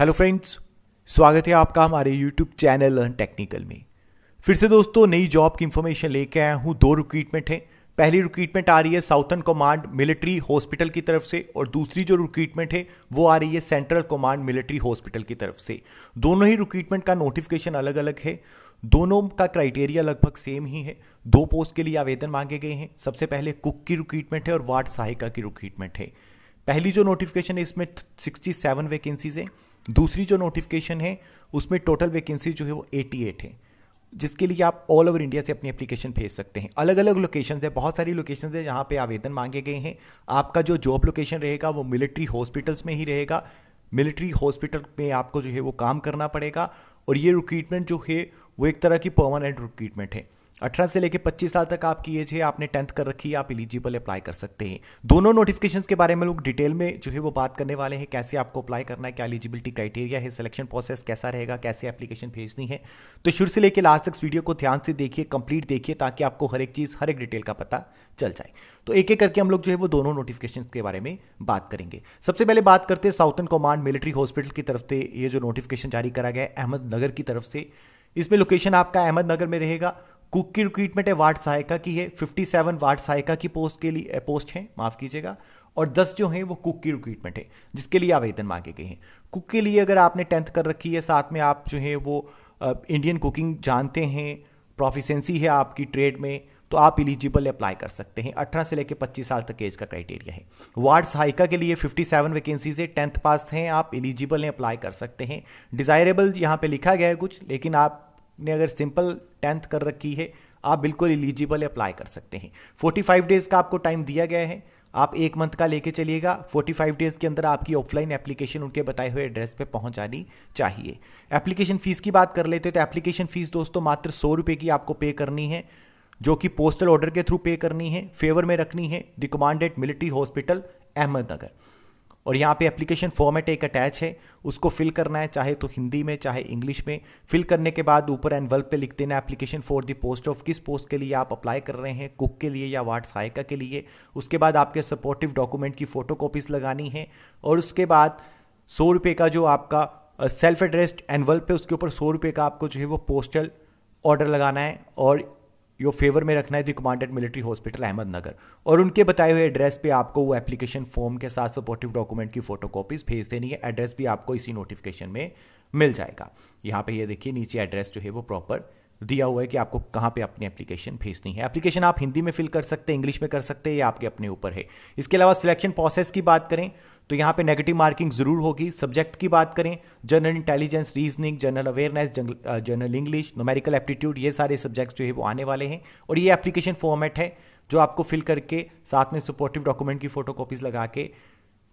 hello friends स्वागत है आपका हमारे यूट्यूब चैनल लर्न टेक्निकल में फिर से दोस्तों नई जॉब की इन्फॉर्मेशन लेके आया हूँ दो रिक्रूटमेंट है पहली रिक्रूटमेंट आ रही है साउथर्न कमांड मिलिट्री हॉस्पिटल की तरफ से और दूसरी जो रिक्रूटमेंट है वो आ रही है सेंट्रल कमांड मिलिट्री हॉस्पिटल की तरफ से दोनों ही रिक्रूटमेंट का नोटिफिकेशन अलग अलग है दोनों का क्राइटेरिया लगभग सेम ही है दो पोस्ट के लिए आवेदन मांगे गए हैं सबसे पहले कुक की रिक्रूटमेंट है और वार्ड सहायिका की रिक्रूटमेंट है पहली जो नोटिफिकेशन है इसमें सिक्सटी सेवन वैकेंसीज हैं दूसरी जो नोटिफिकेशन है उसमें टोटल वैकेंसी जो है वो 88 है जिसके लिए आप ऑल ओवर इंडिया से अपनी एप्लीकेशन भेज सकते हैं अलग अलग लोकेशन है बहुत सारी लोकेशन है जहाँ पे आवेदन मांगे गए हैं आपका जो जॉब लोकेशन रहेगा वो मिलिट्री हॉस्पिटल्स में ही रहेगा मिलिट्री हॉस्पिटल में आपको जो है वो काम करना पड़ेगा और ये रिक्रूटमेंट जो है वो एक तरह की परमानेंट रिक्रूटमेंट है अठारह से लेकर पच्चीस साल तक आपकी एज है आपने टेंथ कर रखी है आप इलिजिबल अप्लाई कर सकते हैं दोनों नोटिफिकेशन के बारे में लोग डिटेल में जो है वो बात करने वाले हैं कैसे आपको अप्लाई करना है क्या एलिजिबिलिटी क्राइटेरिया है सिलेक्शन प्रोसेस कैसा रहेगा कैसे एप्लीकेशन भेजनी है तो शुरू से लेकर लास्ट तक वीडियो को ध्यान से देखिए कंप्लीट देखिए ताकि आपको हर एक चीज़ हर एक डिटेल का पता चल जाए तो एक एक करके हम लोग जो है वो दोनों नोटिफिकेशन के बारे में बात करेंगे सबसे पहले बात करते हैं साउथर्न कमांड मिलिट्री हॉस्पिटल की तरफ से ये जो नोटिफिकेशन जारी करा गया है अहमदनगर की तरफ से इसमें लोकेशन आपका अहमदनगर में रहेगा कुक की रिक्रूटमेंट है वार्ड सहायिका की है फिफ्टी सेवन वार्ड सहायिका की पोस्ट के लिए पोस्ट हैं माफ़ कीजिएगा और दस जो है वो कुक की रिक्रूटमेंट है जिसके लिए आवेदन मांगे गए हैं कुक के लिए अगर आपने टेंथ कर रखी है साथ में आप जो है वो इंडियन कुकिंग जानते हैं प्रोफिशेंसी है आपकी ट्रेड में तो आप इलिजिबल अप्लाई कर सकते हैं अठारह से लेकर पच्चीस साल तक एज का क्राइटेरिया है वार्ड सहायिका के लिए फिफ्टी सेवन वैकेंसीज है टेंथ पास हैं आप एलिजिबल हैं अप्लाई कर सकते हैं डिज़ायरेबल यहाँ पे लिखा गया है कुछ लेकिन आप ने अगर सिंपल टेंथ कर रखी है आप बिल्कुल एलिजिबल अप्लाई कर सकते हैं 45 डेज का आपको टाइम दिया गया है आप एक मंथ का लेके चलिएगा 45 डेज के अंदर आपकी ऑफलाइन एप्लीकेशन उनके बताए हुए एड्रेस पे पहुंच जानी चाहिए एप्लीकेशन फ़ीस की बात कर लेते हैं तो एप्लीकेशन फ़ीस दोस्तों मात्र सौ रुपये की आपको पे करनी है जो कि पोस्टल ऑर्डर के थ्रू पे करनी है फेवर में रखनी है the commanded military hospital Ahmednagar और यहाँ पे एप्लीकेशन फॉर्मेट एक अटैच है उसको फिल करना है चाहे तो हिंदी में चाहे इंग्लिश में फिल करने के बाद ऊपर एनवल्प पे लिख देना application for the post of किस पोस्ट के लिए आप अप्लाई कर रहे हैं कुक के लिए या वार्ड सहायिका के लिए उसके बाद आपके सपोर्टिव डॉक्यूमेंट की फ़ोटो लगानी है और उसके बाद सौ रुपये का जो आपका सेल्फ एड्रेस्ड एनवल्प है उसके ऊपर सौ रुपये का आपको जो है वो पोस्टल ऑर्डर लगाना है और योर फेवर में रखना है तो कमांडेड मिलिट्री हॉस्पिटल अहमदनगर और उनके बताए हुए एड्रेस पे आपको वो एप्लीकेशन फॉर्म के साथ सपोर्टिव डॉक्यूमेंट की फोटो कॉपीज भेज देनी है एड्रेस भी आपको इसी नोटिफिकेशन में मिल जाएगा यहाँ पे ये देखिए नीचे एड्रेस जो है वो प्रॉपर दिया हुआ है कि आपको कहाँ पे अपनी एप्लीकेशन भेजनी है एप्लीकेशन आप हिंदी में फिल कर सकते हैं इंग्लिश में कर सकते हैं ये आपके अपने ऊपर है इसके अलावा सिलेक्शन प्रोसेस की बात करें तो यहाँ पे नेगेटिव मार्किंग ज़रूर होगी सब्जेक्ट की बात करें general intelligence reasoning general awareness general English numerical aptitude ये सारे सब्जेक्ट्स जो है वो आने वाले हैं और ये एप्लीकेशन फॉर्मेट है जो आपको फिल करके साथ में सपोर्टिव डॉक्यूमेंट की फोटो लगा के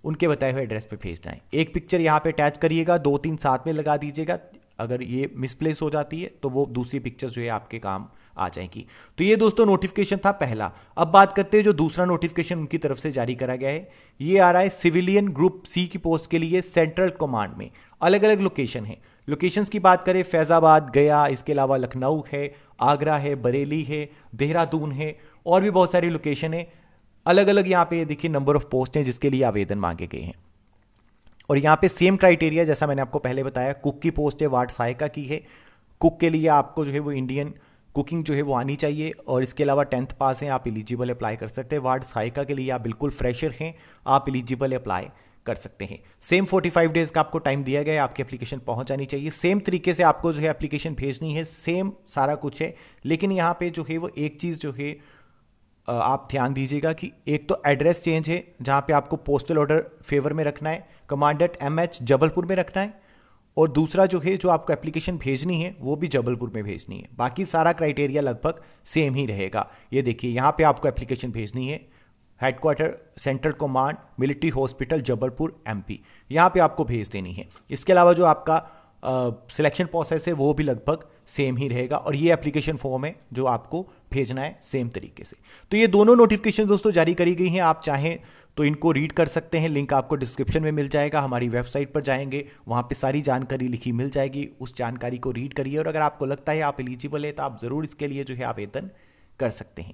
उनके बताए हुए एड्रेस पर भेजना है एक पिक्चर यहाँ पे अटैच करिएगा दो तीन साथ में लगा दीजिएगा अगर ये मिसप्लेस हो जाती है तो वो दूसरी पिक्चर जो है आपके काम आ जाएगी तो ये दोस्तों नोटिफिकेशन था पहला अब बात करते हैं जो दूसरा नोटिफिकेशन उनकी तरफ से जारी करा गया है ये आ रहा है सिविलियन ग्रुप सी की पोस्ट के लिए सेंट्रल कमांड में अलग अलग लोकेशन है लोकेशंस की बात करें फैज़ाबाद गया इसके अलावा लखनऊ है आगरा है बरेली है देहरादून है और भी बहुत सारी लोकेशन है अलग अलग यहाँ पे देखिए नंबर ऑफ पोस्ट हैं जिसके लिए आवेदन मांगे गए हैं और यहाँ पे सेम क्राइटेरिया जैसा मैंने आपको पहले बताया कुक की पोस्ट है वार्ड सहायिका की है कुक के लिए आपको जो है वो इंडियन कुकिंग जो है वो आनी चाहिए और इसके अलावा टेंथ पास हैं आप एलिजिबल अप्लाई कर सकते हैं वार्ड सहायिका के लिए आप बिल्कुल फ्रेशर हैं आप एलिजिबल अप्लाई कर सकते हैं सेम 45 डेज का आपको टाइम दिया गया है आपकी एप्लीकेशन पहुंच जानी चाहिए सेम तरीके से आपको जो है एप्लीकेशन भेजनी है सेम सारा कुछ है लेकिन यहाँ पे जो है वो एक चीज़ जो है आप ध्यान दीजिएगा कि एक तो एड्रेस चेंज है जहाँ पे आपको पोस्टल ऑर्डर फेवर में रखना है कमांडेंट एम एच जबलपुर में रखना है और दूसरा जो है जो आपको एप्लीकेशन भेजनी है वो भी जबलपुर में भेजनी है बाकी सारा क्राइटेरिया लगभग सेम ही रहेगा ये देखिए यहाँ पे आपको एप्लीकेशन भेजनी है headquarter central command military hospital Jabalpur MP यहाँ पर आपको भेज देनी है इसके अलावा जो आपका सिलेक्शन प्रोसेस है वो भी लगभग सेम ही रहेगा और ये एप्लीकेशन फॉर्म है जो आपको भेजना है सेम तरीके से तो ये दोनों नोटिफिकेशन दोस्तों जारी करी गई हैं आप चाहें तो इनको रीड कर सकते हैं लिंक आपको डिस्क्रिप्शन में मिल जाएगा हमारी वेबसाइट पर जाएंगे वहाँ पे सारी जानकारी लिखी मिल जाएगी उस जानकारी को रीड करिए और अगर आपको लगता है आप एलिजिबल है तो आप ज़रूर इसके लिए जो है आवेदन कर सकते हैं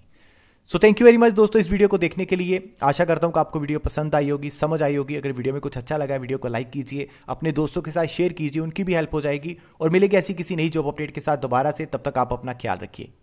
so thank you very much दोस्तों इस वीडियो को देखने के लिए आशा करता हूँ कि आपको वीडियो पसंद आई होगी समझ आई होगी अगर वीडियो में कुछ अच्छा लगा वीडियो को लाइक कीजिए अपने दोस्तों के साथ शेयर कीजिए उनकी भी हेल्प हो जाएगी और मिलेगी ऐसी किसी नई जॉब अपडेट के साथ दोबारा से तब तक आप अपना ख्याल रखिए